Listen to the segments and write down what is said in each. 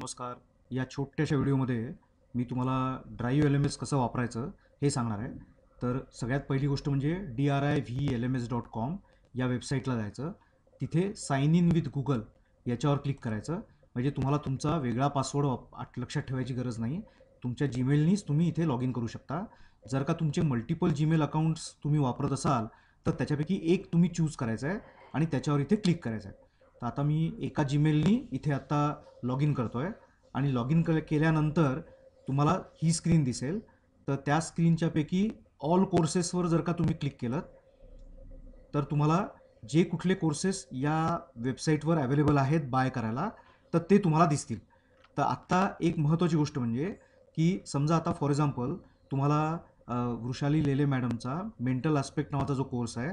नमस्कार या छोट्याशा व्हिडिओमध्ये मी तुम्हाला ड्राईव्ह एल एम एस कसं वापरायचं हे सांगणार आहे तर सगळ्यात पहिली गोष्ट म्हणजे D R I V L M S dot com या वेबसाईटला जायचं तिथे साईन इन विथ गुगल याच्यावर क्लिक करायचं म्हणजे तुम्हाला तुमचा वेगळा पासवर्ड वाप लक्षात ठेवायची गरज नाही तुमच्या जीमेलनीच तुम्ही इथे लॉग इन करू शकता जर का तुमचे मल्टिपल जीमेल अकाउंट्स तुम्ही वापरत असाल तर त्याच्यापैकी एक तुम्ही चूज करायचा आहे आणि त्याच्यावर इथे क्लिक करायचं आहे तर आता मी एका जीमेलनी इथे आत्ता लॉग इन करतो आहे आणि लॉग इन केल्यानंतर तुम्हाला ही स्क्रीन दिसेल तर त्या स्क्रीनच्यापैकी ऑल कोर्सेसवर जर का तुम्ही क्लिक केलं तर तुम्हाला जे कुठले कोर्सेस या वेबसाईटवर अवेलेबल आहेत बाय करायला तर ते तुम्हाला दिसतील तर आत्ता एक महत्त्वाची गोष्ट म्हणजे की समजा आता फॉर एक्झाम्पल तुम्हाला वृषाली लेले मॅडमचा मेंटल आस्पेक्ट नावाचा जो कोर्स आहे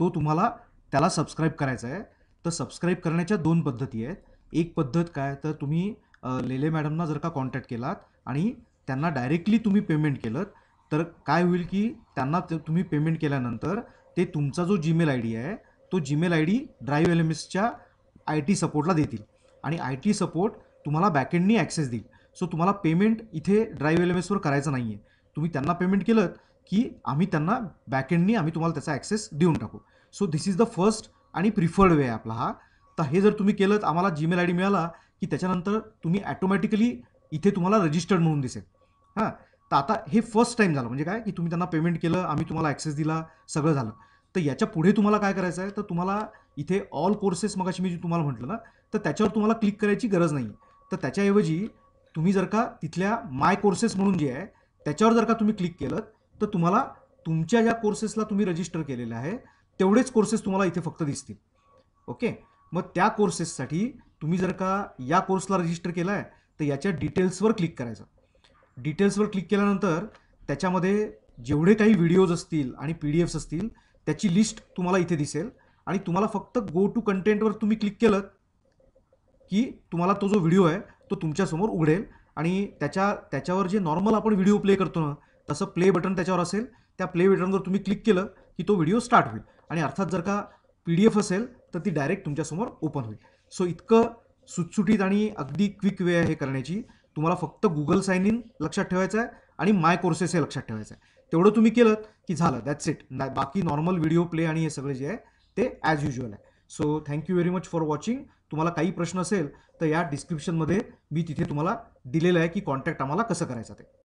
तो तुम्हाला त्याला सबस्क्राईब करायचा आहे तर सबस्क्राईब करण्याच्या दोन पद्धती आहेत एक पद्धत काय तर तुम्ही लेले मॅडमना जर का कॉन्टॅक्ट केलात आणि त्यांना डायरेक्टली तुम्ही पेमेंट केलं तर काय होईल की त्यांना तुम्ही पेमेंट केल्यानंतर ते तुमचा जो जीमेल आय डी आहे तो Gmail I D drive L M एसच्या आय टी सपोर्टला देतील आणि आय टी सपोर्ट तुम्हाला बॅकेंडनी ॲक्सेस देईल सो तुम्हाला पेमेंट इथे ड्राईव्ह एल एम एसवर करायचं नाही आहे तुम्ही त्यांना पेमेंट केलं की आम्ही त्यांना बॅकेंडनी आम्ही तुम्हाला त्याचा ॲक्सेस देऊन टाकू so this is the first आणि प्रिफर्ड वे आहे आपला हा तर हे जर तुम्ही केलं आम्हाला जीमेल आय डी मिळाला की त्याच्यानंतर तुम्ही ॲटोमॅटिकली इथे तुम्हाला रजिस्टर्ड म्हणून दिसेल हां तर आता हे फर्स्ट टाईम झालं म्हणजे काय की तुम्ही त्यांना पेमेंट केलं आम्ही तुम्हाला ॲक्सेस दिला सगळं झालं तर याच्या पुढे तुम्हाला काय करायचं आहे तर तुम्हाला इथे ऑल कोर्सेस मगाशी मी तुम्हाला म्हटलं ना तर त्याच्यावर तुम्हाला क्लिक करायची गरज नाही तर त्याच्याऐवजी तुम्ही जर का तिथल्या माय कोर्सेस म्हणून जे आहे त्याच्यावर जर का तुम्ही क्लिक केलं तर तुम्हाला तुमच्या ज्या कोर्सेसला तुम्ही रजिस्टर केलेलं आहे तेवढेच कोर्सेस तुम्हाला इथे फक्त दिसतील ओके मग त्या कोर्सेससाठी तुम्ही जर का या कोर्सला रजिस्टर केला आहे तर याच्या डिटेल्सवर क्लिक करायचं डिटेल्सवर क्लिक केल्यानंतर त्याच्यामध्ये जेवढे काही व्हिडिओज असतील आणि पी डी एफ्स असतील त्याची लिस्ट तुम्हाला इथे दिसेल आणि तुम्हाला फक्त गो टू कंटेंटवर तुम्ही क्लिक केलं की तुम्हाला तो जो व्हिडिओ आहे तो तुमच्यासमोर उघडेल आणि त्याच्या त्याच्यावर जे नॉर्मल आपण व्हिडिओ प्ले करतो ना तसं प्ले बटन त्याच्यावर असेल त्या प्ले बटनवर तुम्ही क्लिक केलं की तो व्हिडिओ स्टार्ट होईल आणि अर्थात जर का पी डी एफ असेल तर ती डायरेक्ट तुमच्यासमोर ओपन होईल सो इतकं सुटसुटीत आणि अगदी क्विक वे आहे हे करण्याची तुम्हाला फक्त गुगल साईन इन लक्षात ठेवायचं आहे आणि माय कोर्सेस हे लक्षात ठेवायचं आहे तेवढं तुम्ही केलं की झालं दॅट्स इट बाकी नॉर्मल व्हिडिओ प्ले आणि हे सगळे जे आहे ते ॲज युजल आहे so thank you very much for watching तुम्हाला काही प्रश्न असेल तर या डिस्क्रिप्शनमध्ये मी तिथे तुम्हाला दिलेलं आहे की कॉन्टॅक्ट आम्हाला कसं करायचं ते